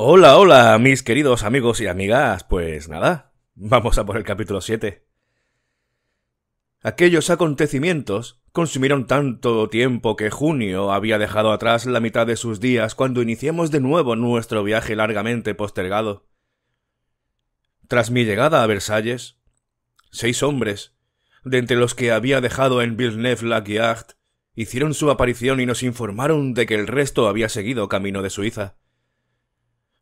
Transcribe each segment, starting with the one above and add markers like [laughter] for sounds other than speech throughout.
Hola, hola, mis queridos amigos y amigas. Pues nada, vamos a por el capítulo 7. Aquellos acontecimientos consumieron tanto tiempo que junio había dejado atrás la mitad de sus días cuando iniciamos de nuevo nuestro viaje largamente postergado. Tras mi llegada a Versalles, seis hombres, de entre los que había dejado en Villeneuve-la-Guillard, hicieron su aparición y nos informaron de que el resto había seguido camino de Suiza.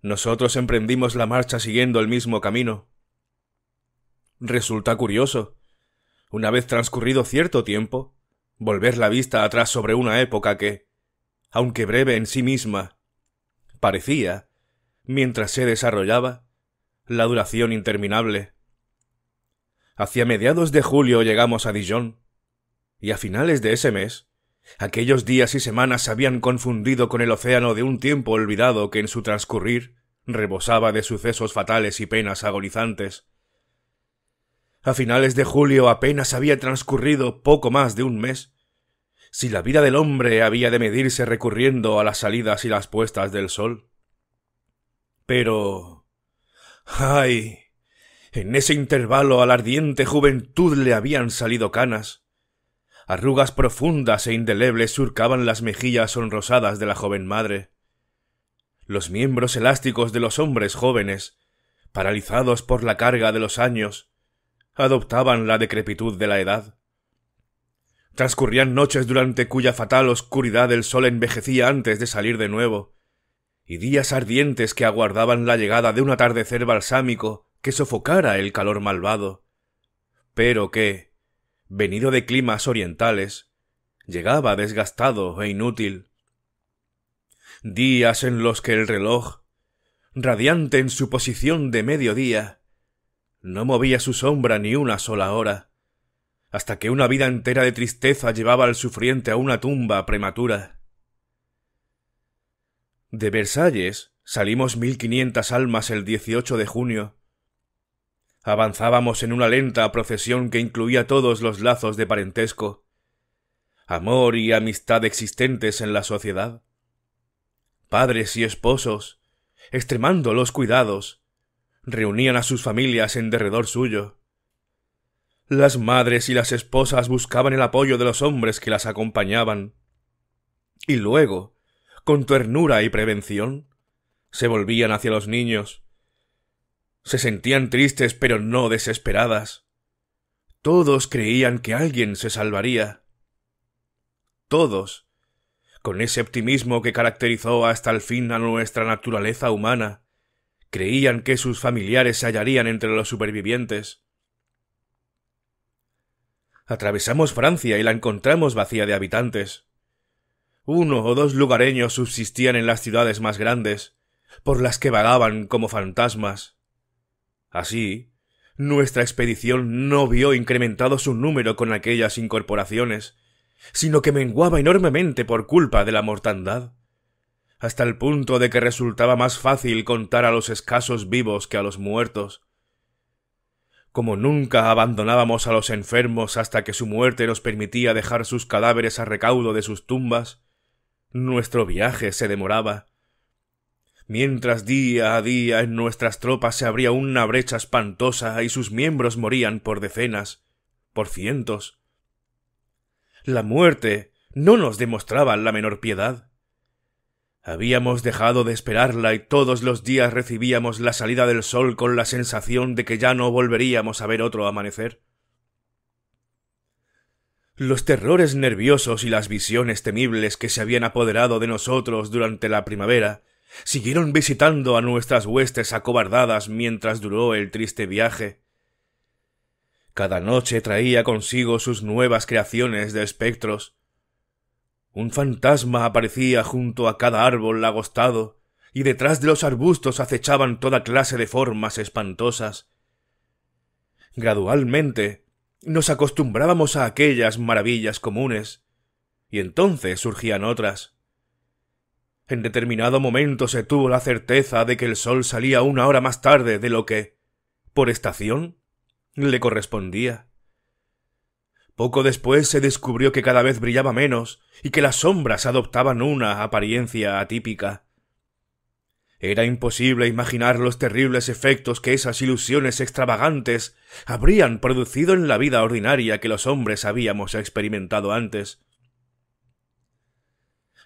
Nosotros emprendimos la marcha siguiendo el mismo camino. Resulta curioso, una vez transcurrido cierto tiempo, volver la vista atrás sobre una época que, aunque breve en sí misma, parecía, mientras se desarrollaba, la duración interminable. Hacia mediados de julio llegamos a Dijon, y a finales de ese mes, aquellos días y semanas se habían confundido con el océano de un tiempo olvidado que en su transcurrir rebosaba de sucesos fatales y penas agonizantes. A finales de julio apenas había transcurrido poco más de un mes. Si la vida del hombre había de medirse recurriendo a las salidas y las puestas del sol. Pero. ¡Ay! En ese intervalo a la ardiente juventud le habían salido canas. Arrugas profundas e indelebles surcaban las mejillas sonrosadas de la joven madre los miembros elásticos de los hombres jóvenes, paralizados por la carga de los años, adoptaban la decrepitud de la edad. Transcurrían noches durante cuya fatal oscuridad el sol envejecía antes de salir de nuevo, y días ardientes que aguardaban la llegada de un atardecer balsámico que sofocara el calor malvado, pero que, venido de climas orientales, llegaba desgastado e inútil días en los que el reloj, radiante en su posición de mediodía, no movía su sombra ni una sola hora, hasta que una vida entera de tristeza llevaba al sufriente a una tumba prematura. De Versalles salimos mil quinientas almas el 18 de junio. Avanzábamos en una lenta procesión que incluía todos los lazos de parentesco, amor y amistad existentes en la sociedad padres y esposos, extremando los cuidados, reunían a sus familias en derredor suyo. Las madres y las esposas buscaban el apoyo de los hombres que las acompañaban. Y luego, con ternura y prevención, se volvían hacia los niños. Se sentían tristes pero no desesperadas. Todos creían que alguien se salvaría. Todos con ese optimismo que caracterizó hasta el fin a nuestra naturaleza humana, creían que sus familiares se hallarían entre los supervivientes. Atravesamos Francia y la encontramos vacía de habitantes. Uno o dos lugareños subsistían en las ciudades más grandes, por las que vagaban como fantasmas. Así, nuestra expedición no vio incrementado su número con aquellas incorporaciones, sino que menguaba enormemente por culpa de la mortandad, hasta el punto de que resultaba más fácil contar a los escasos vivos que a los muertos. Como nunca abandonábamos a los enfermos hasta que su muerte nos permitía dejar sus cadáveres a recaudo de sus tumbas, nuestro viaje se demoraba. Mientras día a día en nuestras tropas se abría una brecha espantosa y sus miembros morían por decenas, por cientos, la muerte no nos demostraba la menor piedad. Habíamos dejado de esperarla y todos los días recibíamos la salida del sol con la sensación de que ya no volveríamos a ver otro amanecer. Los terrores nerviosos y las visiones temibles que se habían apoderado de nosotros durante la primavera siguieron visitando a nuestras huestes acobardadas mientras duró el triste viaje, cada noche traía consigo sus nuevas creaciones de espectros. Un fantasma aparecía junto a cada árbol lagostado, y detrás de los arbustos acechaban toda clase de formas espantosas. Gradualmente nos acostumbrábamos a aquellas maravillas comunes, y entonces surgían otras. En determinado momento se tuvo la certeza de que el sol salía una hora más tarde de lo que, por estación, le correspondía. Poco después se descubrió que cada vez brillaba menos y que las sombras adoptaban una apariencia atípica. Era imposible imaginar los terribles efectos que esas ilusiones extravagantes habrían producido en la vida ordinaria que los hombres habíamos experimentado antes.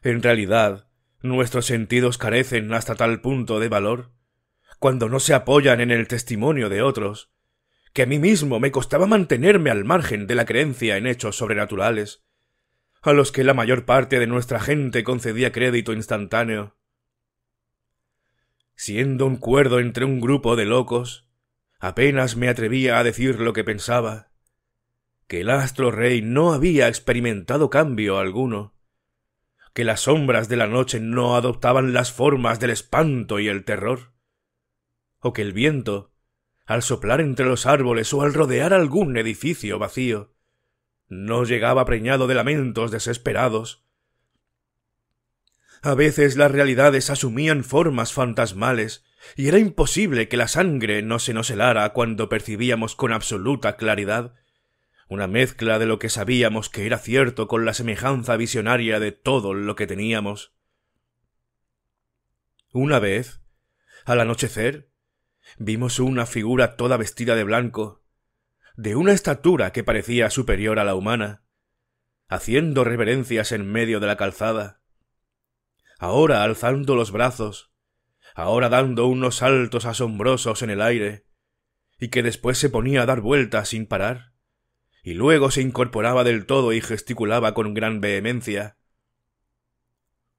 En realidad, nuestros sentidos carecen hasta tal punto de valor, cuando no se apoyan en el testimonio de otros, que a mí mismo me costaba mantenerme al margen de la creencia en hechos sobrenaturales, a los que la mayor parte de nuestra gente concedía crédito instantáneo. Siendo un cuerdo entre un grupo de locos, apenas me atrevía a decir lo que pensaba, que el astro rey no había experimentado cambio alguno, que las sombras de la noche no adoptaban las formas del espanto y el terror, o que el viento, al soplar entre los árboles o al rodear algún edificio vacío. No llegaba preñado de lamentos desesperados. A veces las realidades asumían formas fantasmales, y era imposible que la sangre no se nos helara cuando percibíamos con absoluta claridad una mezcla de lo que sabíamos que era cierto con la semejanza visionaria de todo lo que teníamos. Una vez, al anochecer, Vimos una figura toda vestida de blanco, de una estatura que parecía superior a la humana, haciendo reverencias en medio de la calzada, ahora alzando los brazos, ahora dando unos saltos asombrosos en el aire, y que después se ponía a dar vueltas sin parar, y luego se incorporaba del todo y gesticulaba con gran vehemencia.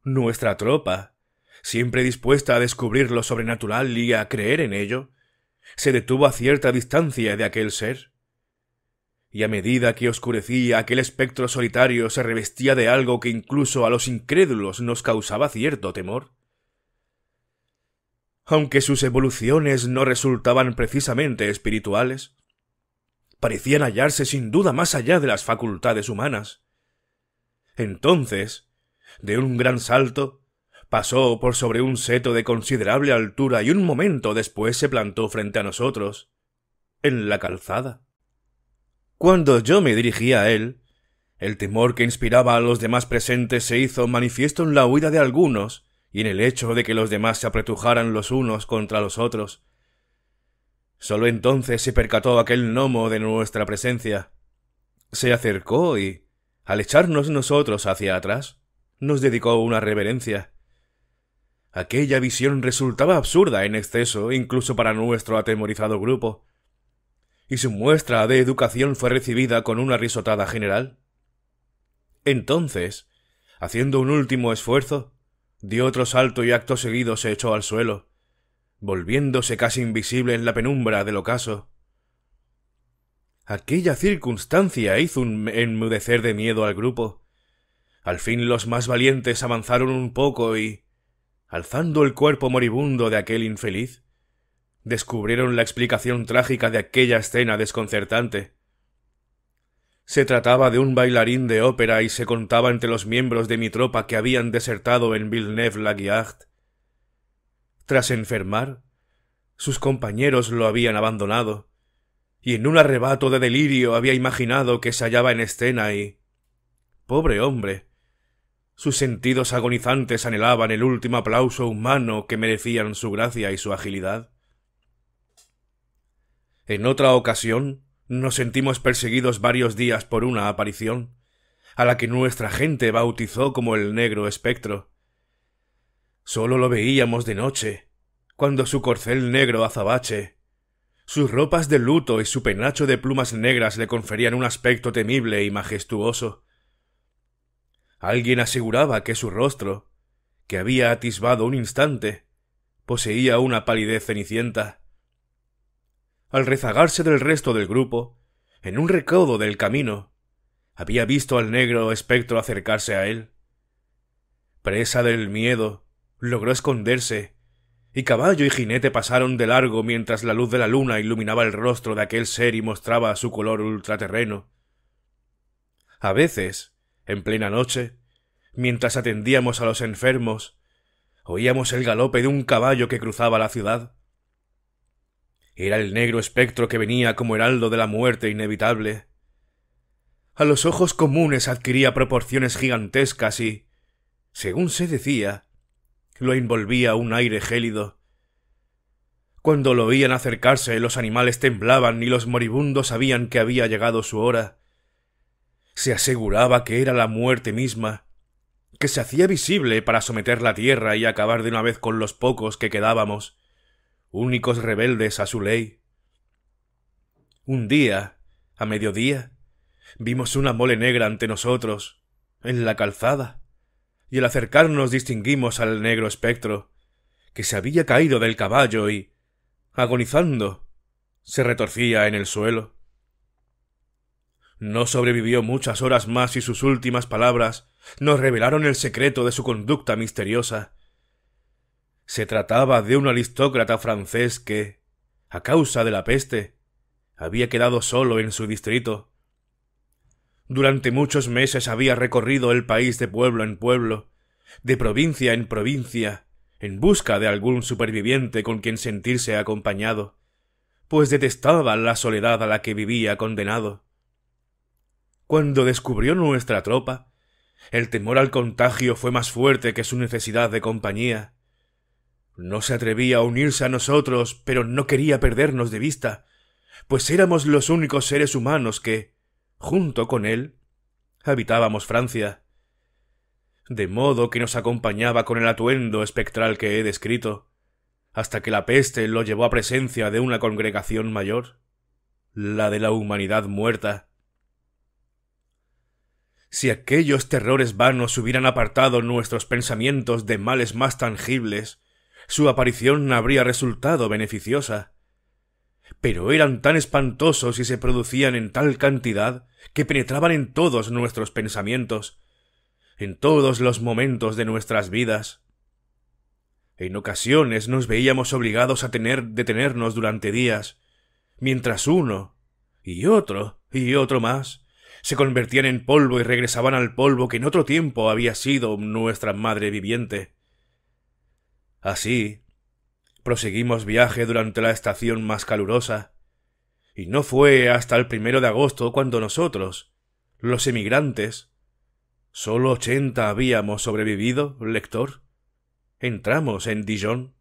Nuestra tropa, siempre dispuesta a descubrir lo sobrenatural y a creer en ello, se detuvo a cierta distancia de aquel ser. Y a medida que oscurecía, aquel espectro solitario se revestía de algo que incluso a los incrédulos nos causaba cierto temor. Aunque sus evoluciones no resultaban precisamente espirituales, parecían hallarse sin duda más allá de las facultades humanas. Entonces, de un gran salto, Pasó por sobre un seto de considerable altura y un momento después se plantó frente a nosotros, en la calzada. Cuando yo me dirigí a él, el temor que inspiraba a los demás presentes se hizo manifiesto en la huida de algunos y en el hecho de que los demás se apretujaran los unos contra los otros. Sólo entonces se percató aquel gnomo de nuestra presencia. Se acercó y, al echarnos nosotros hacia atrás, nos dedicó una reverencia. Aquella visión resultaba absurda en exceso, incluso para nuestro atemorizado grupo. ¿Y su muestra de educación fue recibida con una risotada general? Entonces, haciendo un último esfuerzo, dio otro salto y acto seguido se echó al suelo, volviéndose casi invisible en la penumbra del ocaso. Aquella circunstancia hizo un enmudecer de miedo al grupo. Al fin los más valientes avanzaron un poco y, alzando el cuerpo moribundo de aquel infeliz, descubrieron la explicación trágica de aquella escena desconcertante. Se trataba de un bailarín de ópera y se contaba entre los miembros de mi tropa que habían desertado en Villeneuve-la-Guillard. Tras enfermar, sus compañeros lo habían abandonado, y en un arrebato de delirio había imaginado que se hallaba en escena y... Pobre hombre. Sus sentidos agonizantes anhelaban el último aplauso humano que merecían su gracia y su agilidad. En otra ocasión, nos sentimos perseguidos varios días por una aparición, a la que nuestra gente bautizó como el negro espectro. Solo lo veíamos de noche, cuando su corcel negro azabache, sus ropas de luto y su penacho de plumas negras le conferían un aspecto temible y majestuoso Alguien aseguraba que su rostro, que había atisbado un instante, poseía una palidez cenicienta. Al rezagarse del resto del grupo, en un recodo del camino, había visto al negro espectro acercarse a él. Presa del miedo, logró esconderse, y caballo y jinete pasaron de largo mientras la luz de la luna iluminaba el rostro de aquel ser y mostraba su color ultraterreno. A veces, en plena noche, mientras atendíamos a los enfermos, oíamos el galope de un caballo que cruzaba la ciudad. Era el negro espectro que venía como heraldo de la muerte inevitable. A los ojos comunes adquiría proporciones gigantescas y, según se decía, lo envolvía un aire gélido. Cuando lo oían acercarse, los animales temblaban y los moribundos sabían que había llegado su hora se aseguraba que era la muerte misma, que se hacía visible para someter la tierra y acabar de una vez con los pocos que quedábamos, únicos rebeldes a su ley. Un día, a mediodía, vimos una mole negra ante nosotros, en la calzada, y al acercarnos distinguimos al negro espectro, que se había caído del caballo y, agonizando, se retorcía en el suelo. No sobrevivió muchas horas más y sus últimas palabras nos revelaron el secreto de su conducta misteriosa. Se trataba de un aristócrata francés que, a causa de la peste, había quedado solo en su distrito. Durante muchos meses había recorrido el país de pueblo en pueblo, de provincia en provincia, en busca de algún superviviente con quien sentirse acompañado, pues detestaba la soledad a la que vivía condenado. Cuando descubrió nuestra tropa, el temor al contagio fue más fuerte que su necesidad de compañía. No se atrevía a unirse a nosotros, pero no quería perdernos de vista, pues éramos los únicos seres humanos que, junto con él, habitábamos Francia. De modo que nos acompañaba con el atuendo espectral que he descrito, hasta que la peste lo llevó a presencia de una congregación mayor, la de la humanidad muerta, si aquellos terrores vanos hubieran apartado nuestros pensamientos de males más tangibles, su aparición habría resultado beneficiosa. Pero eran tan espantosos y se producían en tal cantidad que penetraban en todos nuestros pensamientos, en todos los momentos de nuestras vidas. En ocasiones nos veíamos obligados a tener detenernos durante días, mientras uno, y otro, y otro más, se convertían en polvo y regresaban al polvo que en otro tiempo había sido nuestra madre viviente. Así, proseguimos viaje durante la estación más calurosa, y no fue hasta el primero de agosto cuando nosotros, los emigrantes, solo ochenta habíamos sobrevivido, lector, entramos en Dijon.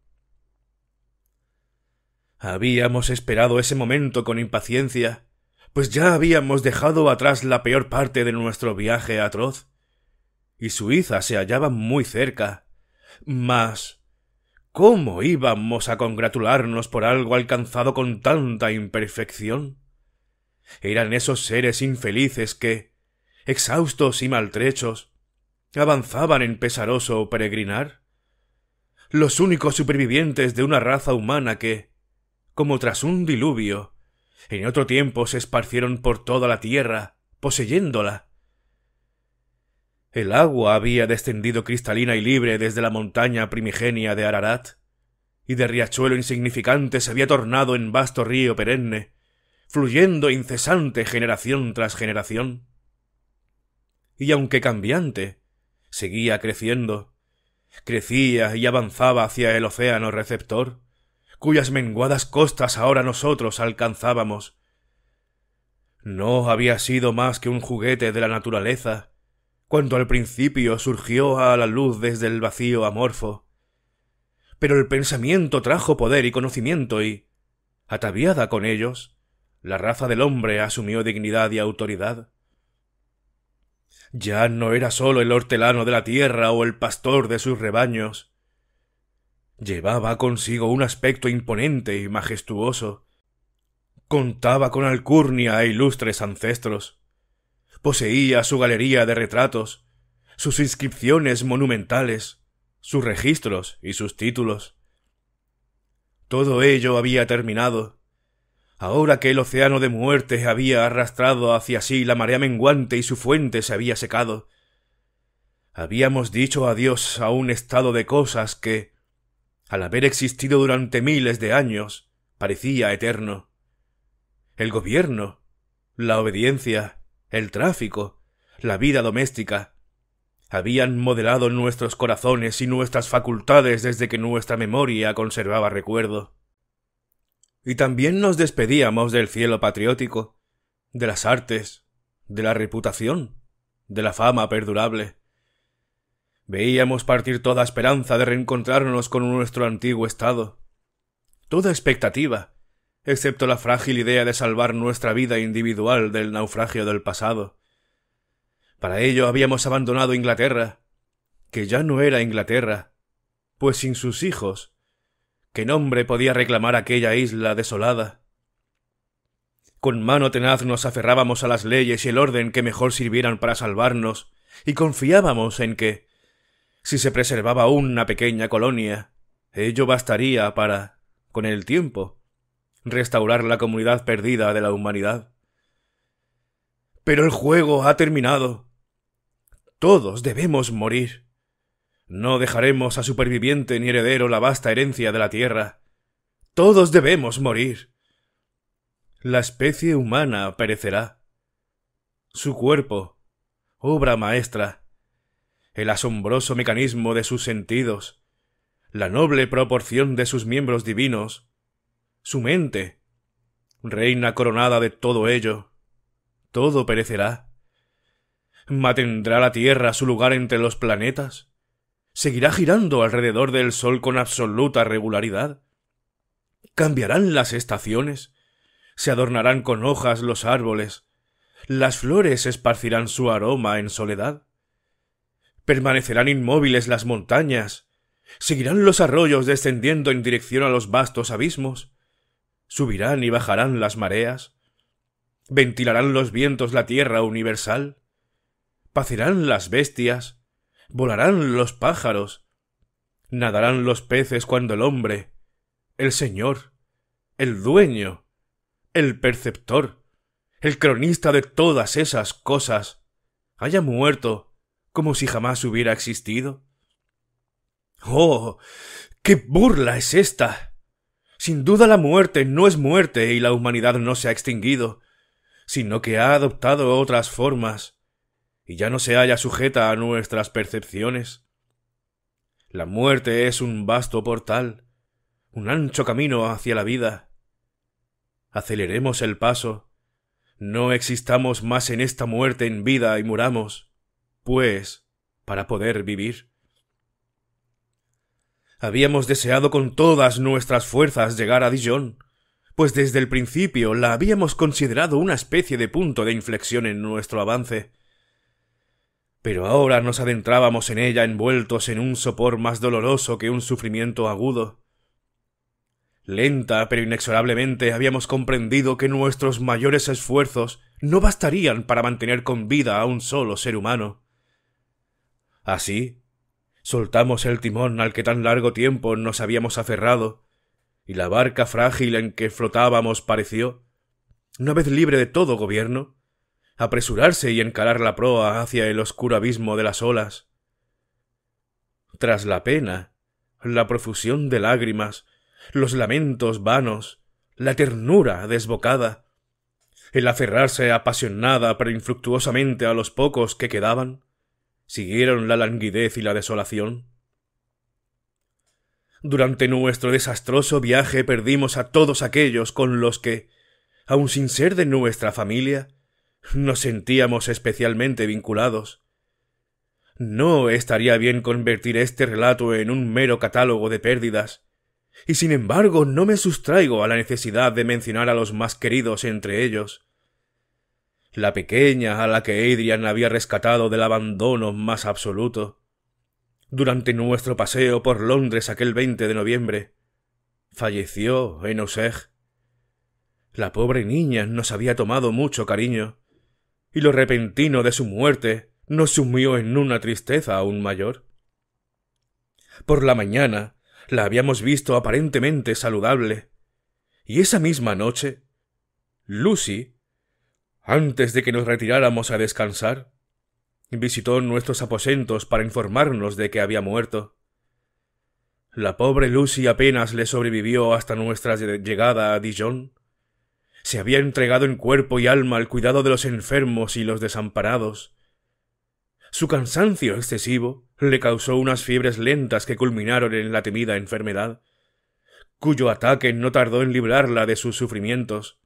Habíamos esperado ese momento con impaciencia, pues ya habíamos dejado atrás la peor parte de nuestro viaje atroz. Y Suiza se hallaba muy cerca. Mas. ¿Cómo íbamos a congratularnos por algo alcanzado con tanta imperfección? Eran esos seres infelices que, exhaustos y maltrechos, avanzaban en pesaroso peregrinar. Los únicos supervivientes de una raza humana que, como tras un diluvio, en otro tiempo se esparcieron por toda la tierra, poseyéndola. El agua había descendido cristalina y libre desde la montaña primigenia de Ararat, y de riachuelo insignificante se había tornado en vasto río perenne, fluyendo incesante generación tras generación. Y aunque cambiante, seguía creciendo, crecía y avanzaba hacia el océano receptor, cuyas menguadas costas ahora nosotros alcanzábamos. No había sido más que un juguete de la naturaleza, cuando al principio surgió a la luz desde el vacío amorfo. Pero el pensamiento trajo poder y conocimiento y, ataviada con ellos, la raza del hombre asumió dignidad y autoridad. Ya no era solo el hortelano de la tierra o el pastor de sus rebaños, Llevaba consigo un aspecto imponente y majestuoso. Contaba con alcurnia e ilustres ancestros. Poseía su galería de retratos, sus inscripciones monumentales, sus registros y sus títulos. Todo ello había terminado. Ahora que el océano de muerte había arrastrado hacia sí la marea menguante y su fuente se había secado, habíamos dicho adiós a un estado de cosas que, al haber existido durante miles de años, parecía eterno. El gobierno, la obediencia, el tráfico, la vida doméstica, habían modelado nuestros corazones y nuestras facultades desde que nuestra memoria conservaba recuerdo. Y también nos despedíamos del cielo patriótico, de las artes, de la reputación, de la fama perdurable. Veíamos partir toda esperanza de reencontrarnos con nuestro antiguo estado. Toda expectativa, excepto la frágil idea de salvar nuestra vida individual del naufragio del pasado. Para ello habíamos abandonado Inglaterra, que ya no era Inglaterra, pues sin sus hijos, ¿qué nombre podía reclamar aquella isla desolada? Con mano tenaz nos aferrábamos a las leyes y el orden que mejor sirvieran para salvarnos, y confiábamos en que, si se preservaba una pequeña colonia, ello bastaría para, con el tiempo, restaurar la comunidad perdida de la humanidad. Pero el juego ha terminado. Todos debemos morir. No dejaremos a superviviente ni heredero la vasta herencia de la tierra. Todos debemos morir. La especie humana perecerá. Su cuerpo, obra maestra, el asombroso mecanismo de sus sentidos, la noble proporción de sus miembros divinos, su mente, reina coronada de todo ello, todo perecerá. ¿Matendrá la Tierra su lugar entre los planetas? ¿Seguirá girando alrededor del Sol con absoluta regularidad? ¿Cambiarán las estaciones? ¿Se adornarán con hojas los árboles? ¿Las flores esparcirán su aroma en soledad? Permanecerán inmóviles las montañas. Seguirán los arroyos descendiendo en dirección a los vastos abismos. Subirán y bajarán las mareas. Ventilarán los vientos la tierra universal. Pacerán las bestias. Volarán los pájaros. Nadarán los peces cuando el hombre, el señor, el dueño, el perceptor, el cronista de todas esas cosas, haya muerto como si jamás hubiera existido. ¡Oh! ¡Qué burla es esta! Sin duda la muerte no es muerte y la humanidad no se ha extinguido, sino que ha adoptado otras formas y ya no se halla sujeta a nuestras percepciones. La muerte es un vasto portal, un ancho camino hacia la vida. Aceleremos el paso, no existamos más en esta muerte en vida y muramos pues, para poder vivir. Habíamos deseado con todas nuestras fuerzas llegar a Dijon, pues desde el principio la habíamos considerado una especie de punto de inflexión en nuestro avance. Pero ahora nos adentrábamos en ella envueltos en un sopor más doloroso que un sufrimiento agudo. Lenta pero inexorablemente habíamos comprendido que nuestros mayores esfuerzos no bastarían para mantener con vida a un solo ser humano. Así, soltamos el timón al que tan largo tiempo nos habíamos aferrado, y la barca frágil en que flotábamos pareció, una vez libre de todo gobierno, apresurarse y encalar la proa hacia el oscuro abismo de las olas. Tras la pena, la profusión de lágrimas, los lamentos vanos, la ternura desbocada, el aferrarse apasionada pero infructuosamente a los pocos que quedaban, siguieron la languidez y la desolación. Durante nuestro desastroso viaje perdimos a todos aquellos con los que, aun sin ser de nuestra familia, nos sentíamos especialmente vinculados. No estaría bien convertir este relato en un mero catálogo de pérdidas, y sin embargo no me sustraigo a la necesidad de mencionar a los más queridos entre ellos, la pequeña a la que Adrian había rescatado del abandono más absoluto. Durante nuestro paseo por Londres aquel 20 de noviembre, falleció en Oseg. La pobre niña nos había tomado mucho cariño, y lo repentino de su muerte nos sumió en una tristeza aún mayor. Por la mañana la habíamos visto aparentemente saludable, y esa misma noche Lucy antes de que nos retiráramos a descansar, visitó nuestros aposentos para informarnos de que había muerto. La pobre Lucy apenas le sobrevivió hasta nuestra llegada a Dijon. Se había entregado en cuerpo y alma al cuidado de los enfermos y los desamparados. Su cansancio excesivo le causó unas fiebres lentas que culminaron en la temida enfermedad, cuyo ataque no tardó en librarla de sus sufrimientos.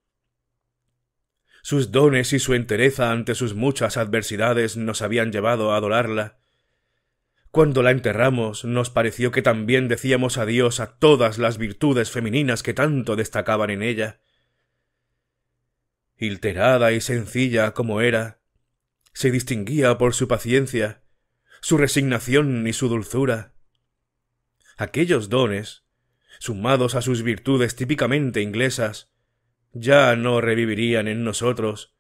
Sus dones y su entereza ante sus muchas adversidades nos habían llevado a adorarla. Cuando la enterramos nos pareció que también decíamos adiós a todas las virtudes femeninas que tanto destacaban en ella. Ilterada y sencilla como era, se distinguía por su paciencia, su resignación y su dulzura. Aquellos dones, sumados a sus virtudes típicamente inglesas, ya no revivirían en nosotros,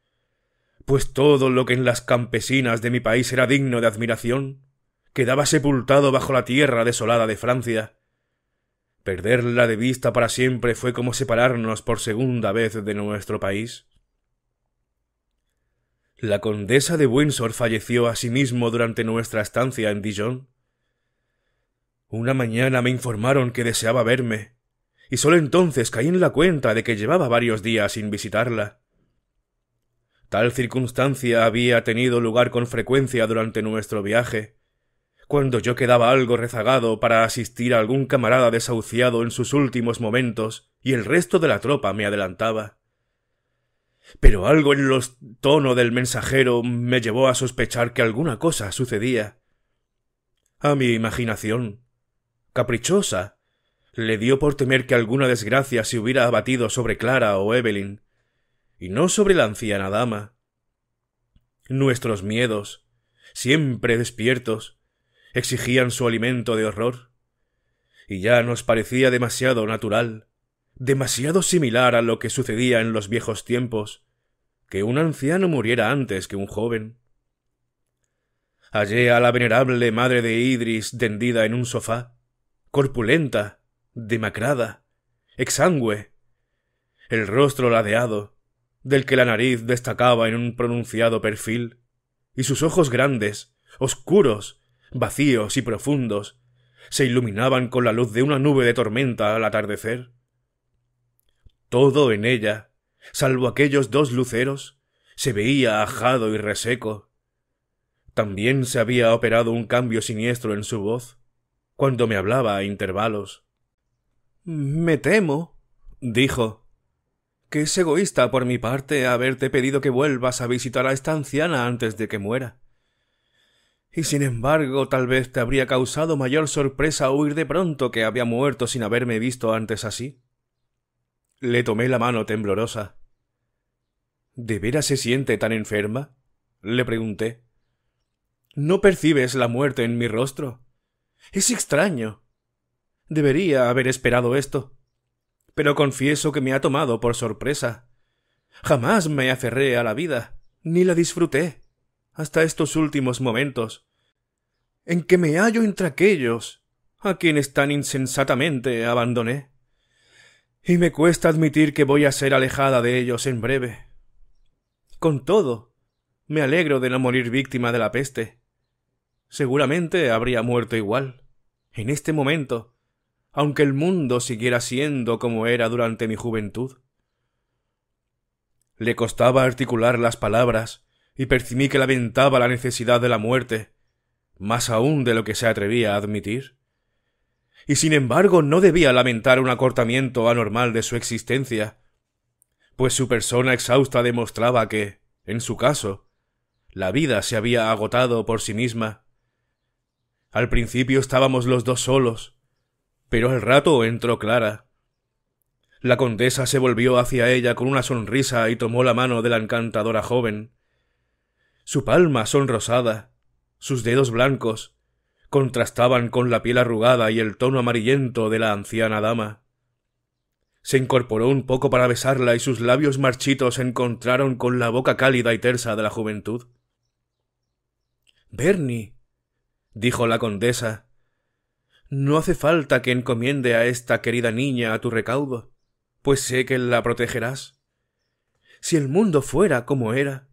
pues todo lo que en las campesinas de mi país era digno de admiración quedaba sepultado bajo la tierra desolada de Francia. Perderla de vista para siempre fue como separarnos por segunda vez de nuestro país. La condesa de Windsor falleció asimismo durante nuestra estancia en Dijon. Una mañana me informaron que deseaba verme, y sólo entonces caí en la cuenta de que llevaba varios días sin visitarla. Tal circunstancia había tenido lugar con frecuencia durante nuestro viaje, cuando yo quedaba algo rezagado para asistir a algún camarada desahuciado en sus últimos momentos y el resto de la tropa me adelantaba. Pero algo en los tono del mensajero me llevó a sospechar que alguna cosa sucedía. A mi imaginación, caprichosa, le dio por temer que alguna desgracia se hubiera abatido sobre Clara o Evelyn, y no sobre la anciana dama. Nuestros miedos, siempre despiertos, exigían su alimento de horror, y ya nos parecía demasiado natural, demasiado similar a lo que sucedía en los viejos tiempos, que un anciano muriera antes que un joven. Hallé a la venerable madre de Idris tendida en un sofá, corpulenta, demacrada, exangüe, el rostro ladeado, del que la nariz destacaba en un pronunciado perfil, y sus ojos grandes, oscuros, vacíos y profundos, se iluminaban con la luz de una nube de tormenta al atardecer. Todo en ella, salvo aquellos dos luceros, se veía ajado y reseco. También se había operado un cambio siniestro en su voz, cuando me hablaba a intervalos. Me temo, dijo, que es egoísta por mi parte haberte pedido que vuelvas a visitar a esta anciana antes de que muera. Y sin embargo, tal vez te habría causado mayor sorpresa huir de pronto que había muerto sin haberme visto antes así. Le tomé la mano temblorosa. ¿De veras se siente tan enferma? le pregunté. ¿No percibes la muerte en mi rostro? Es extraño. Debería haber esperado esto. Pero confieso que me ha tomado por sorpresa. Jamás me aferré a la vida, ni la disfruté, hasta estos últimos momentos, en que me hallo entre aquellos a quienes tan insensatamente abandoné. Y me cuesta admitir que voy a ser alejada de ellos en breve. Con todo, me alegro de no morir víctima de la peste. Seguramente habría muerto igual. En este momento, aunque el mundo siguiera siendo como era durante mi juventud. Le costaba articular las palabras, y percibí que lamentaba la necesidad de la muerte, más aún de lo que se atrevía a admitir. Y sin embargo no debía lamentar un acortamiento anormal de su existencia, pues su persona exhausta demostraba que, en su caso, la vida se había agotado por sí misma. Al principio estábamos los dos solos, pero al rato entró Clara. La condesa se volvió hacia ella con una sonrisa y tomó la mano de la encantadora joven. Su palma sonrosada, sus dedos blancos, contrastaban con la piel arrugada y el tono amarillento de la anciana dama. Se incorporó un poco para besarla y sus labios marchitos se encontraron con la boca cálida y tersa de la juventud. Bernie, dijo la condesa, no hace falta que encomiende a esta querida niña a tu recaudo, pues sé que la protegerás. Si el mundo fuera como era,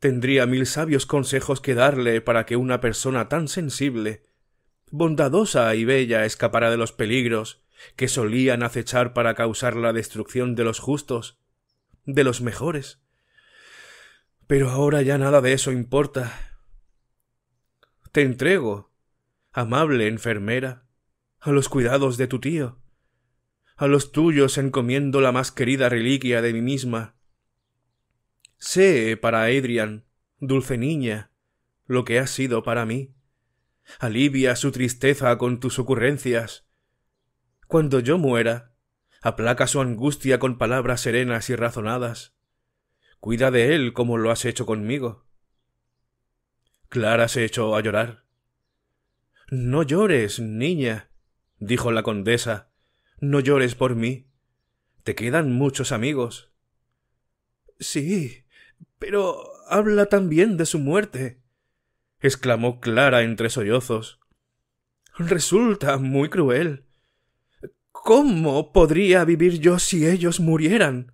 tendría mil sabios consejos que darle para que una persona tan sensible, bondadosa y bella escapara de los peligros que solían acechar para causar la destrucción de los justos, de los mejores. Pero ahora ya nada de eso importa. Te entrego, amable enfermera, a los cuidados de tu tío. A los tuyos encomiendo la más querida reliquia de mí misma. Sé para Adrian, dulce niña, lo que has sido para mí. Alivia su tristeza con tus ocurrencias. Cuando yo muera, aplaca su angustia con palabras serenas y razonadas. Cuida de él como lo has hecho conmigo. Clara se echó a llorar. No llores, niña, dijo la condesa. No llores por mí. Te quedan muchos amigos. Sí, pero habla también de su muerte, exclamó Clara entre sollozos. Resulta muy cruel. ¿Cómo podría vivir yo si ellos murieran?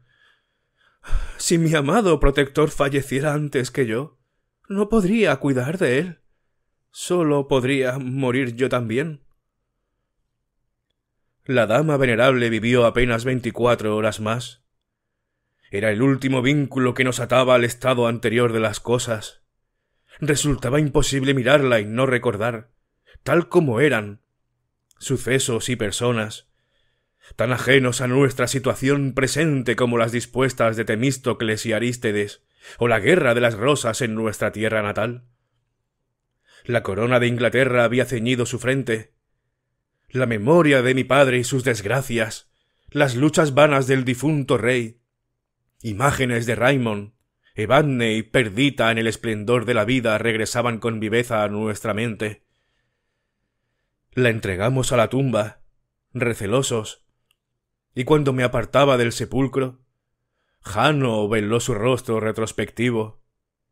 Si mi amado protector falleciera antes que yo, no podría cuidar de él. ¿Solo podría morir yo también? La dama venerable vivió apenas veinticuatro horas más. Era el último vínculo que nos ataba al estado anterior de las cosas. Resultaba imposible mirarla y no recordar, tal como eran, sucesos y personas, tan ajenos a nuestra situación presente como las dispuestas de Temístocles y Arístedes, o la guerra de las rosas en nuestra tierra natal. La corona de Inglaterra había ceñido su frente. La memoria de mi padre y sus desgracias, las luchas vanas del difunto rey, imágenes de Raymond, Evadne y perdita en el esplendor de la vida regresaban con viveza a nuestra mente. La entregamos a la tumba, recelosos, y cuando me apartaba del sepulcro, Jano veló su rostro retrospectivo,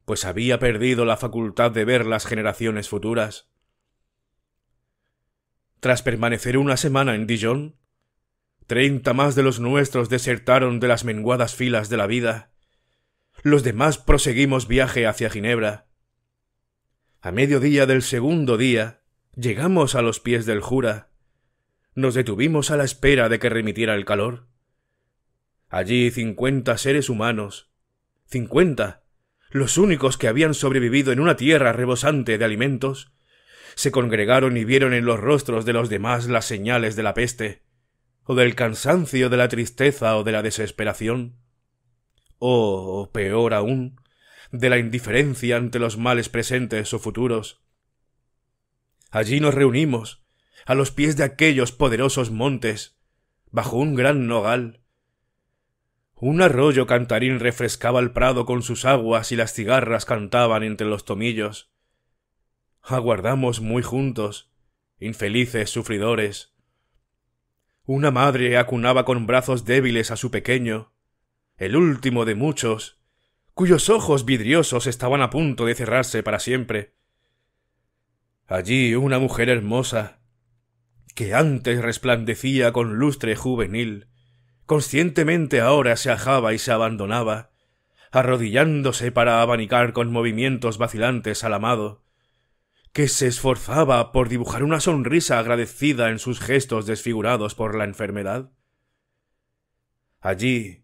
pues había perdido la facultad de ver las generaciones futuras. Tras permanecer una semana en Dijon, treinta más de los nuestros desertaron de las menguadas filas de la vida. Los demás proseguimos viaje hacia Ginebra. A mediodía del segundo día, llegamos a los pies del Jura. Nos detuvimos a la espera de que remitiera el calor. Allí cincuenta seres humanos, cincuenta los únicos que habían sobrevivido en una tierra rebosante de alimentos, se congregaron y vieron en los rostros de los demás las señales de la peste, o del cansancio, de la tristeza o de la desesperación, o, peor aún, de la indiferencia ante los males presentes o futuros. Allí nos reunimos, a los pies de aquellos poderosos montes, bajo un gran nogal, un arroyo cantarín refrescaba el prado con sus aguas y las cigarras cantaban entre los tomillos. Aguardamos muy juntos, infelices sufridores. Una madre acunaba con brazos débiles a su pequeño, el último de muchos, cuyos ojos vidriosos estaban a punto de cerrarse para siempre. Allí una mujer hermosa, que antes resplandecía con lustre juvenil, conscientemente ahora se ajaba y se abandonaba, arrodillándose para abanicar con movimientos vacilantes al amado, que se esforzaba por dibujar una sonrisa agradecida en sus gestos desfigurados por la enfermedad. Allí,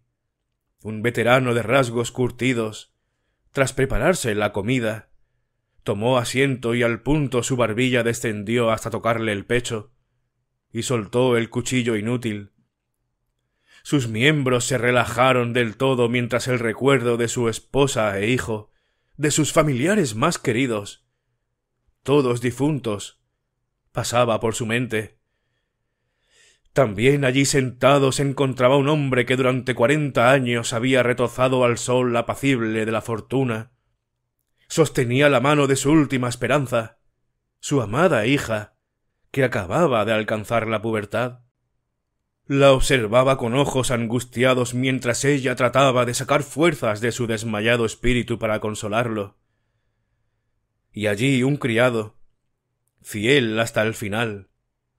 un veterano de rasgos curtidos, tras prepararse la comida, tomó asiento y al punto su barbilla descendió hasta tocarle el pecho, y soltó el cuchillo inútil, sus miembros se relajaron del todo mientras el recuerdo de su esposa e hijo, de sus familiares más queridos, todos difuntos, pasaba por su mente. También allí sentado se encontraba un hombre que durante cuarenta años había retozado al sol apacible de la fortuna. Sostenía la mano de su última esperanza, su amada hija, que acababa de alcanzar la pubertad. La observaba con ojos angustiados mientras ella trataba de sacar fuerzas de su desmayado espíritu para consolarlo. Y allí un criado, fiel hasta el final,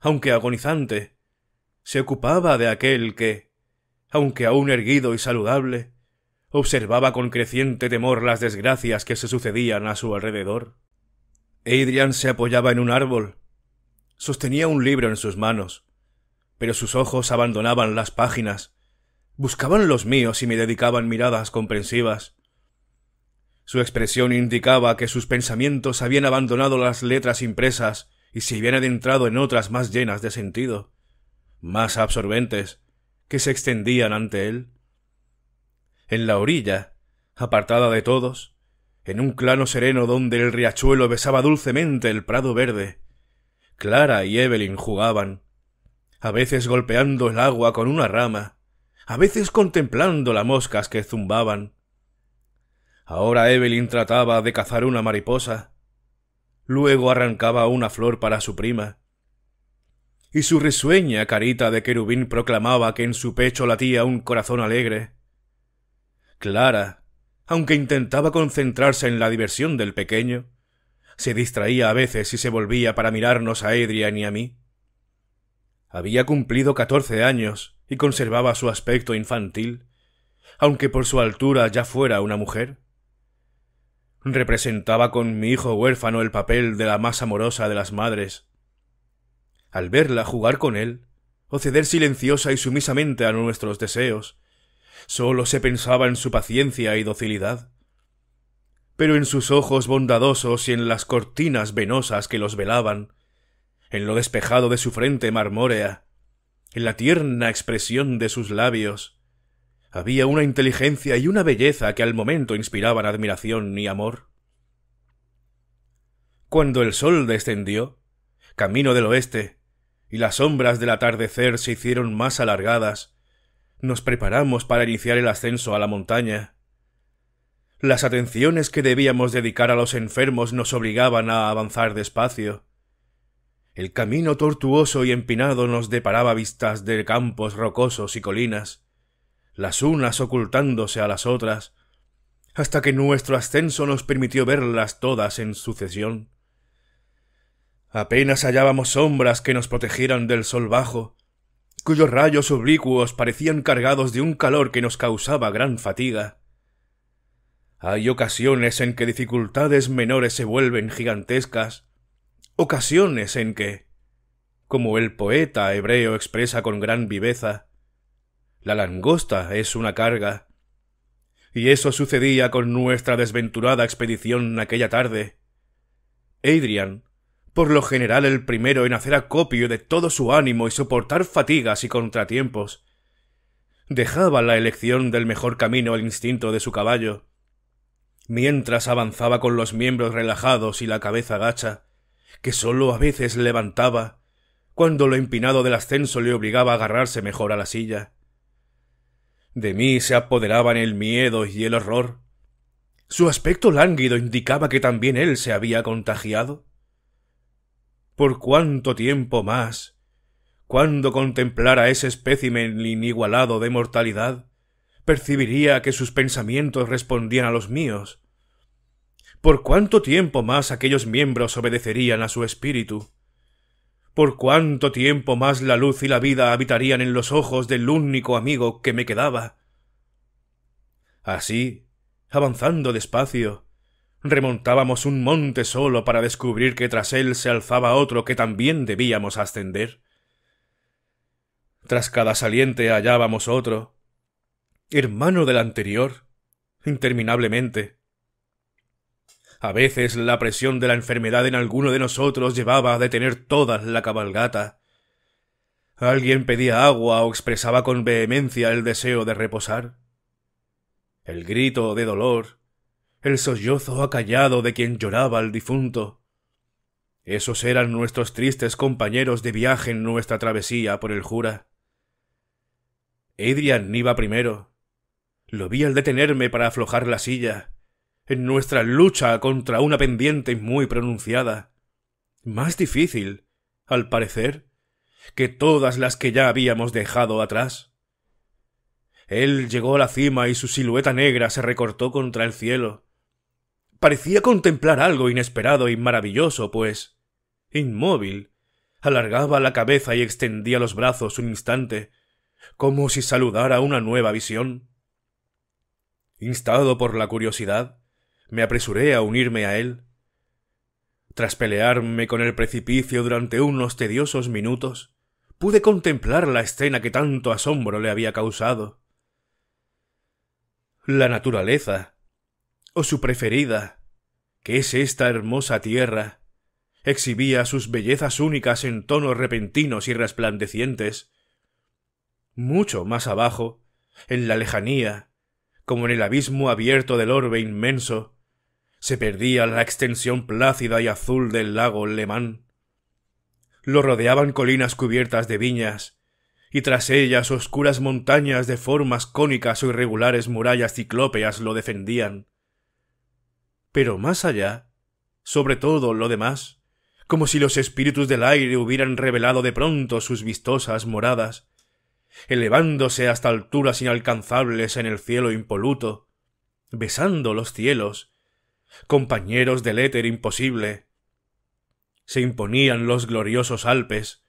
aunque agonizante, se ocupaba de aquel que, aunque aún erguido y saludable, observaba con creciente temor las desgracias que se sucedían a su alrededor. Adrian se apoyaba en un árbol, sostenía un libro en sus manos, pero sus ojos abandonaban las páginas. Buscaban los míos y me dedicaban miradas comprensivas. Su expresión indicaba que sus pensamientos habían abandonado las letras impresas y se habían adentrado en otras más llenas de sentido, más absorbentes, que se extendían ante él. En la orilla, apartada de todos, en un clano sereno donde el riachuelo besaba dulcemente el prado verde, Clara y Evelyn jugaban, a veces golpeando el agua con una rama, a veces contemplando las moscas que zumbaban. Ahora Evelyn trataba de cazar una mariposa, luego arrancaba una flor para su prima, y su risueña carita de querubín proclamaba que en su pecho latía un corazón alegre. Clara, aunque intentaba concentrarse en la diversión del pequeño, se distraía a veces y se volvía para mirarnos a Adrian y a mí. Había cumplido catorce años y conservaba su aspecto infantil, aunque por su altura ya fuera una mujer. Representaba con mi hijo huérfano el papel de la más amorosa de las madres. Al verla jugar con él, o ceder silenciosa y sumisamente a nuestros deseos, sólo se pensaba en su paciencia y docilidad. Pero en sus ojos bondadosos y en las cortinas venosas que los velaban, en lo despejado de su frente marmórea, en la tierna expresión de sus labios. Había una inteligencia y una belleza que al momento inspiraban admiración y amor. Cuando el sol descendió, camino del oeste, y las sombras del atardecer se hicieron más alargadas, nos preparamos para iniciar el ascenso a la montaña. Las atenciones que debíamos dedicar a los enfermos nos obligaban a avanzar despacio. El camino tortuoso y empinado nos deparaba vistas de campos rocosos y colinas, las unas ocultándose a las otras, hasta que nuestro ascenso nos permitió verlas todas en sucesión. Apenas hallábamos sombras que nos protegieran del sol bajo, cuyos rayos oblicuos parecían cargados de un calor que nos causaba gran fatiga. Hay ocasiones en que dificultades menores se vuelven gigantescas, ocasiones en que, como el poeta hebreo expresa con gran viveza, la langosta es una carga. Y eso sucedía con nuestra desventurada expedición aquella tarde. Adrian, por lo general el primero en hacer acopio de todo su ánimo y soportar fatigas y contratiempos, dejaba la elección del mejor camino al instinto de su caballo, mientras avanzaba con los miembros relajados y la cabeza gacha, que sólo a veces levantaba, cuando lo empinado del ascenso le obligaba a agarrarse mejor a la silla. De mí se apoderaban el miedo y el horror. Su aspecto lánguido indicaba que también él se había contagiado. ¿Por cuánto tiempo más? Cuando contemplara ese espécimen inigualado de mortalidad, percibiría que sus pensamientos respondían a los míos, ¿Por cuánto tiempo más aquellos miembros obedecerían a su espíritu? ¿Por cuánto tiempo más la luz y la vida habitarían en los ojos del único amigo que me quedaba? Así, avanzando despacio, remontábamos un monte solo para descubrir que tras él se alzaba otro que también debíamos ascender. Tras cada saliente hallábamos otro, hermano del anterior, interminablemente, a veces la presión de la enfermedad en alguno de nosotros llevaba a detener toda la cabalgata. Alguien pedía agua o expresaba con vehemencia el deseo de reposar. El grito de dolor, el sollozo acallado de quien lloraba al difunto. Esos eran nuestros tristes compañeros de viaje en nuestra travesía por el Jura. Adrian iba primero. Lo vi al detenerme para aflojar la silla en nuestra lucha contra una pendiente muy pronunciada. Más difícil, al parecer, que todas las que ya habíamos dejado atrás. Él llegó a la cima y su silueta negra se recortó contra el cielo. Parecía contemplar algo inesperado y maravilloso, pues, inmóvil, alargaba la cabeza y extendía los brazos un instante, como si saludara una nueva visión. Instado por la curiosidad, me apresuré a unirme a él. Tras pelearme con el precipicio durante unos tediosos minutos, pude contemplar la escena que tanto asombro le había causado. La naturaleza, o su preferida, que es esta hermosa tierra, exhibía sus bellezas únicas en tonos repentinos y resplandecientes. Mucho más abajo, en la lejanía, como en el abismo abierto del orbe inmenso, se perdía la extensión plácida y azul del lago Lemán. Lo rodeaban colinas cubiertas de viñas, y tras ellas oscuras montañas de formas cónicas o irregulares murallas ciclópeas lo defendían. Pero más allá, sobre todo lo demás, como si los espíritus del aire hubieran revelado de pronto sus vistosas moradas, elevándose hasta alturas inalcanzables en el cielo impoluto, besando los cielos, compañeros del éter imposible. Se imponían los gloriosos Alpes,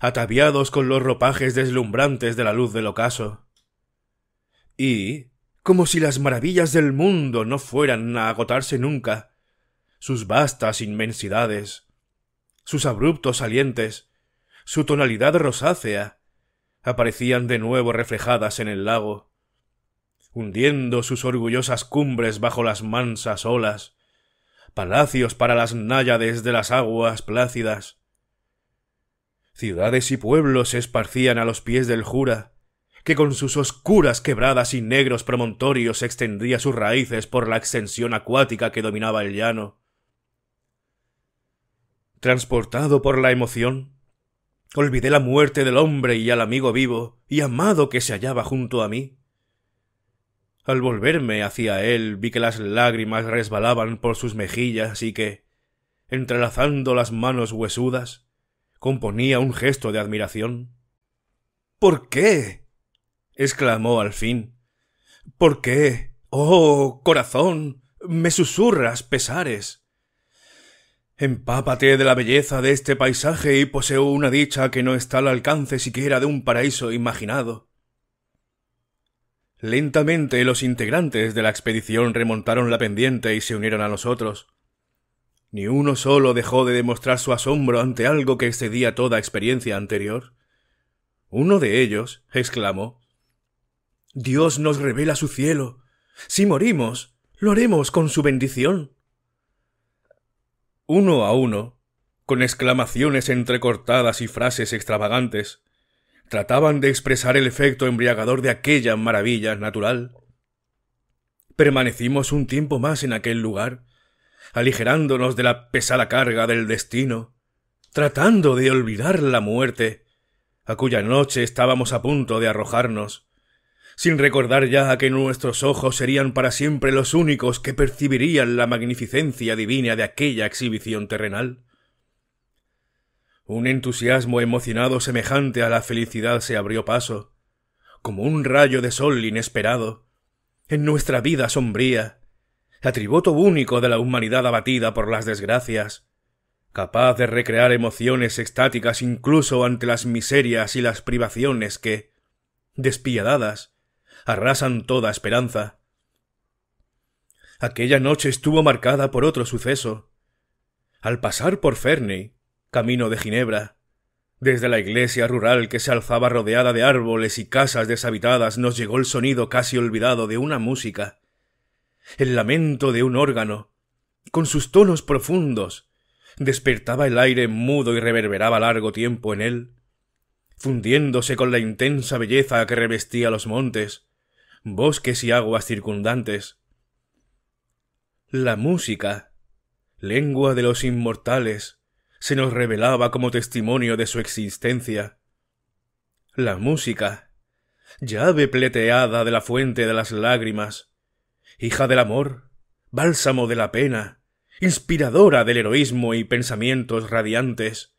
ataviados con los ropajes deslumbrantes de la luz del ocaso. Y, como si las maravillas del mundo no fueran a agotarse nunca, sus vastas inmensidades, sus abruptos salientes, su tonalidad rosácea, aparecían de nuevo reflejadas en el lago hundiendo sus orgullosas cumbres bajo las mansas olas, palacios para las náyades de las aguas plácidas. Ciudades y pueblos se esparcían a los pies del Jura, que con sus oscuras quebradas y negros promontorios extendía sus raíces por la extensión acuática que dominaba el llano. Transportado por la emoción, olvidé la muerte del hombre y al amigo vivo y amado que se hallaba junto a mí, al volverme hacia él vi que las lágrimas resbalaban por sus mejillas y que, entrelazando las manos huesudas, componía un gesto de admiración. ¿Por qué? exclamó al fin. ¿Por qué? Oh, corazón, me susurras pesares. Empápate de la belleza de este paisaje y poseo una dicha que no está al alcance siquiera de un paraíso imaginado. Lentamente los integrantes de la expedición remontaron la pendiente y se unieron a nosotros. Ni uno solo dejó de demostrar su asombro ante algo que excedía toda experiencia anterior. Uno de ellos exclamó Dios nos revela su cielo. Si morimos, lo haremos con su bendición. Uno a uno, con exclamaciones entrecortadas y frases extravagantes, trataban de expresar el efecto embriagador de aquella maravilla natural. Permanecimos un tiempo más en aquel lugar, aligerándonos de la pesada carga del destino, tratando de olvidar la muerte, a cuya noche estábamos a punto de arrojarnos, sin recordar ya que nuestros ojos serían para siempre los únicos que percibirían la magnificencia divina de aquella exhibición terrenal. Un entusiasmo emocionado semejante a la felicidad se abrió paso, como un rayo de sol inesperado, en nuestra vida sombría, atributo único de la humanidad abatida por las desgracias, capaz de recrear emociones extáticas incluso ante las miserias y las privaciones que, despiadadas, arrasan toda esperanza. Aquella noche estuvo marcada por otro suceso. Al pasar por Ferney, camino de Ginebra. Desde la iglesia rural que se alzaba rodeada de árboles y casas deshabitadas nos llegó el sonido casi olvidado de una música, el lamento de un órgano, con sus tonos profundos, despertaba el aire mudo y reverberaba largo tiempo en él, fundiéndose con la intensa belleza que revestía los montes, bosques y aguas circundantes. La música, lengua de los inmortales, se nos revelaba como testimonio de su existencia. La música, llave pleteada de la fuente de las lágrimas, hija del amor, bálsamo de la pena, inspiradora del heroísmo y pensamientos radiantes.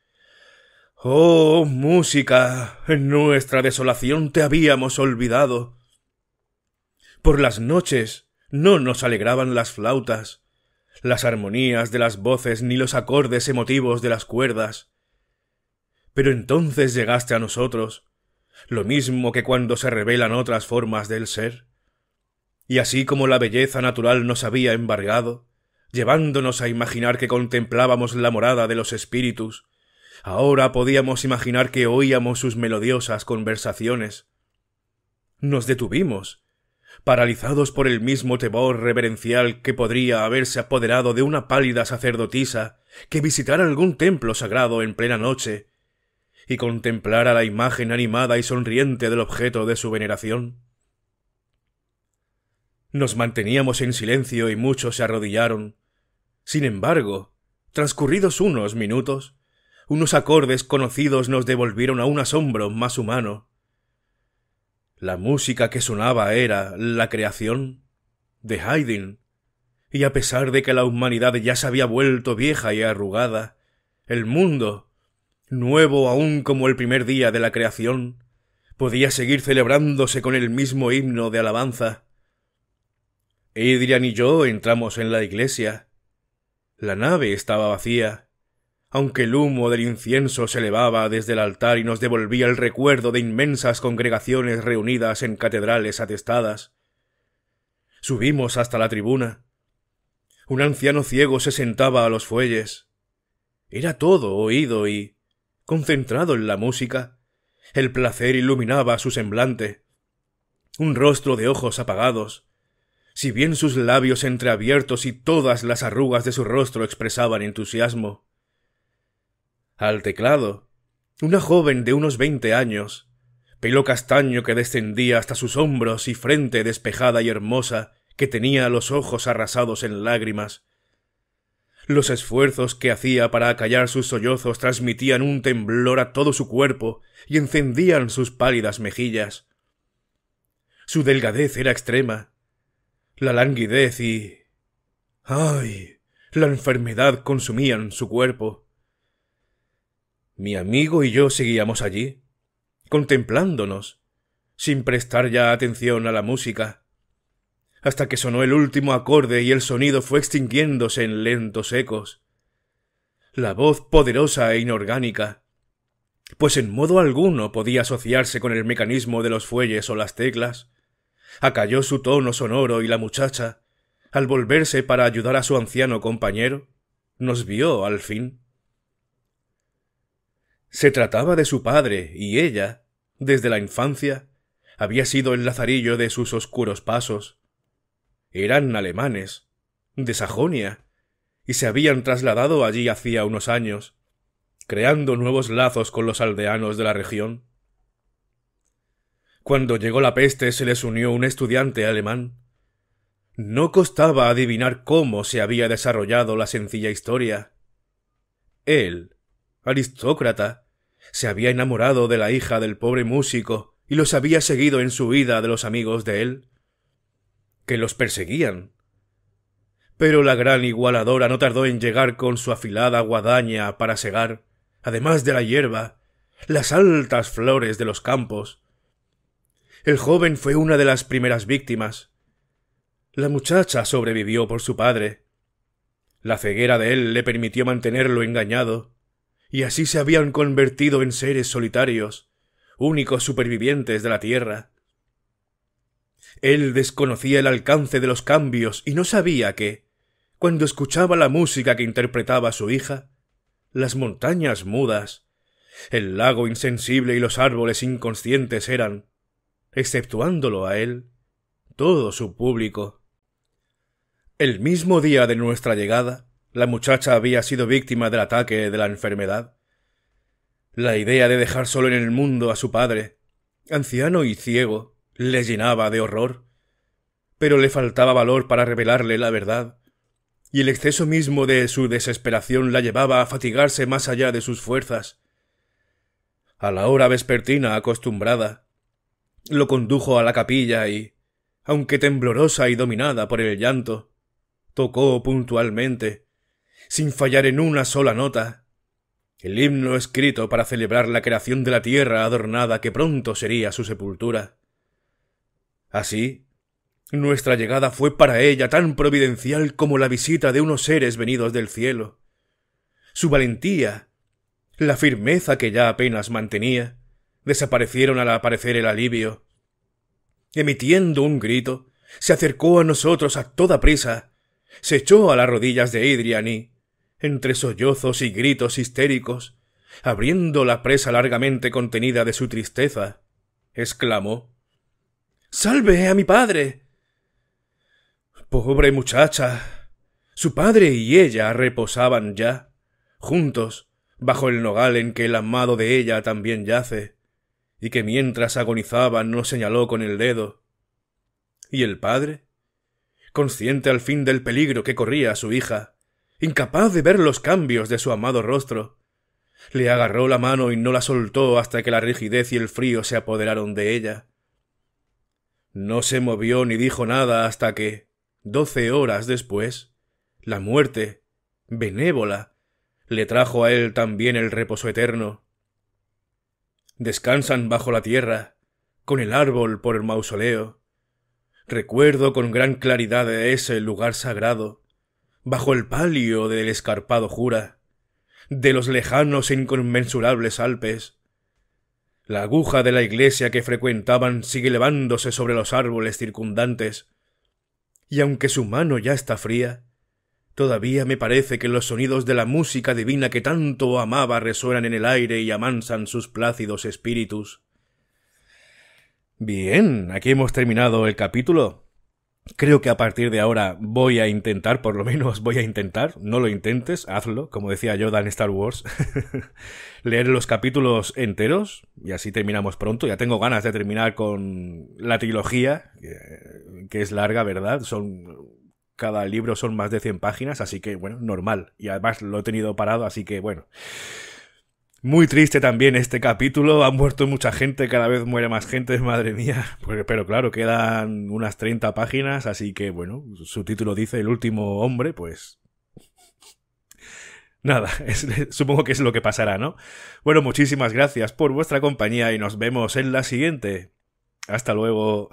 Oh, música, en nuestra desolación te habíamos olvidado. Por las noches no nos alegraban las flautas, las armonías de las voces ni los acordes emotivos de las cuerdas. Pero entonces llegaste a nosotros, lo mismo que cuando se revelan otras formas del ser. Y así como la belleza natural nos había embargado, llevándonos a imaginar que contemplábamos la morada de los espíritus, ahora podíamos imaginar que oíamos sus melodiosas conversaciones. Nos detuvimos, paralizados por el mismo temor reverencial que podría haberse apoderado de una pálida sacerdotisa que visitara algún templo sagrado en plena noche y contemplara la imagen animada y sonriente del objeto de su veneración. Nos manteníamos en silencio y muchos se arrodillaron. Sin embargo, transcurridos unos minutos, unos acordes conocidos nos devolvieron a un asombro más humano. La música que sonaba era la creación de Haydn, y a pesar de que la humanidad ya se había vuelto vieja y arrugada, el mundo, nuevo aún como el primer día de la creación, podía seguir celebrándose con el mismo himno de alabanza. Adrian y yo entramos en la iglesia. La nave estaba vacía, aunque el humo del incienso se elevaba desde el altar y nos devolvía el recuerdo de inmensas congregaciones reunidas en catedrales atestadas. Subimos hasta la tribuna. Un anciano ciego se sentaba a los fuelles. Era todo oído y, concentrado en la música, el placer iluminaba su semblante. Un rostro de ojos apagados, si bien sus labios entreabiertos y todas las arrugas de su rostro expresaban entusiasmo al teclado, una joven de unos veinte años, pelo castaño que descendía hasta sus hombros y frente despejada y hermosa, que tenía los ojos arrasados en lágrimas. Los esfuerzos que hacía para acallar sus sollozos transmitían un temblor a todo su cuerpo y encendían sus pálidas mejillas. Su delgadez era extrema, la languidez y... ¡ay! la enfermedad consumían su cuerpo. Mi amigo y yo seguíamos allí, contemplándonos, sin prestar ya atención a la música, hasta que sonó el último acorde y el sonido fue extinguiéndose en lentos ecos. La voz poderosa e inorgánica, pues en modo alguno podía asociarse con el mecanismo de los fuelles o las teclas, acalló su tono sonoro y la muchacha, al volverse para ayudar a su anciano compañero, nos vio al fin se trataba de su padre, y ella, desde la infancia, había sido el lazarillo de sus oscuros pasos. Eran alemanes, de Sajonia, y se habían trasladado allí hacía unos años, creando nuevos lazos con los aldeanos de la región. Cuando llegó la peste se les unió un estudiante alemán. No costaba adivinar cómo se había desarrollado la sencilla historia. Él aristócrata, se había enamorado de la hija del pobre músico y los había seguido en su huida de los amigos de él, que los perseguían. Pero la gran igualadora no tardó en llegar con su afilada guadaña para segar, además de la hierba, las altas flores de los campos. El joven fue una de las primeras víctimas. La muchacha sobrevivió por su padre. La ceguera de él le permitió mantenerlo engañado y así se habían convertido en seres solitarios, únicos supervivientes de la Tierra. Él desconocía el alcance de los cambios y no sabía que, cuando escuchaba la música que interpretaba su hija, las montañas mudas, el lago insensible y los árboles inconscientes eran, exceptuándolo a él, todo su público. El mismo día de nuestra llegada, la muchacha había sido víctima del ataque de la enfermedad. La idea de dejar solo en el mundo a su padre, anciano y ciego, le llenaba de horror. Pero le faltaba valor para revelarle la verdad, y el exceso mismo de su desesperación la llevaba a fatigarse más allá de sus fuerzas. A la hora vespertina acostumbrada, lo condujo a la capilla y, aunque temblorosa y dominada por el llanto, tocó puntualmente, sin fallar en una sola nota. El himno escrito para celebrar la creación de la tierra adornada que pronto sería su sepultura. Así, nuestra llegada fue para ella tan providencial como la visita de unos seres venidos del cielo. Su valentía, la firmeza que ya apenas mantenía, desaparecieron al aparecer el alivio. Emitiendo un grito, se acercó a nosotros a toda prisa se echó a las rodillas de Adrian y, entre sollozos y gritos histéricos, abriendo la presa largamente contenida de su tristeza, exclamó Salve a mi padre. Pobre muchacha. Su padre y ella reposaban ya, juntos, bajo el nogal en que el amado de ella también yace, y que mientras agonizaba no señaló con el dedo. ¿Y el padre? consciente al fin del peligro que corría su hija, incapaz de ver los cambios de su amado rostro. Le agarró la mano y no la soltó hasta que la rigidez y el frío se apoderaron de ella. No se movió ni dijo nada hasta que, doce horas después, la muerte, benévola, le trajo a él también el reposo eterno. Descansan bajo la tierra, con el árbol por el mausoleo, Recuerdo con gran claridad ese lugar sagrado, bajo el palio del escarpado Jura, de los lejanos e inconmensurables Alpes. La aguja de la iglesia que frecuentaban sigue elevándose sobre los árboles circundantes, y aunque su mano ya está fría, todavía me parece que los sonidos de la música divina que tanto amaba resuenan en el aire y amansan sus plácidos espíritus. Bien, aquí hemos terminado el capítulo. Creo que a partir de ahora voy a intentar, por lo menos voy a intentar, no lo intentes, hazlo, como decía Yoda en Star Wars, [laughs] leer los capítulos enteros y así terminamos pronto. Ya tengo ganas de terminar con la trilogía, que es larga, ¿verdad? Son cada libro son más de 100 páginas, así que bueno, normal. Y además lo he tenido parado, así que bueno. Muy triste también este capítulo, ha muerto mucha gente, cada vez muere más gente, [laughs] madre mía. Pues, pero, claro, quedan unas 30 páginas, así que bueno, su título dice El último hombre, pues [laughs] Nada, [laughs] supongo que es lo que pasará, ¿no? Bueno, muchísimas gracias por vuestra compañía y nos vemos en la siguiente. Hasta luego.